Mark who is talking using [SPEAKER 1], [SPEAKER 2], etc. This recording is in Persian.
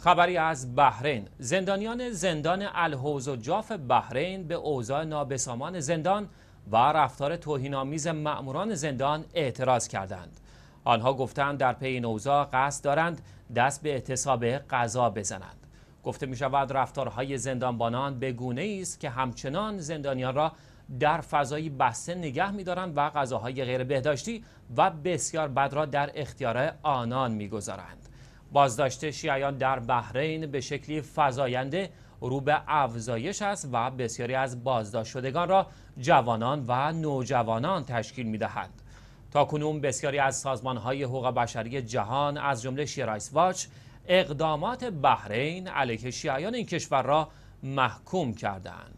[SPEAKER 1] خبری از بحرین زندانیان زندان الحوز و جاف بحرین به اوضاع نابسامان زندان و رفتار توهینآمیز مأموران زندان اعتراض کردند آنها گفتند در پی این اوضاع قصد دارند دست به اعتصاب قضا بزنند گفته می شود رفتارهای زندانبانان به گونه است که همچنان زندانیان را در فضایی بسته نگه می‌دارند و غذاهای غیر بهداشتی و بسیار بد را در اختیار آنان می‌گذارند بازداشت شیعیان در بحرین به شکلی فزاینده رو به افزایش است و بسیاری از بازداشت شدگان را جوانان و نوجوانان تشکیل می‌دهند. تا کنون بسیاری از سازمان‌های حقوق بشری جهان از جمله شیرایس واچ اقدامات بحرین علیه شیعیان این کشور را محکوم کردند.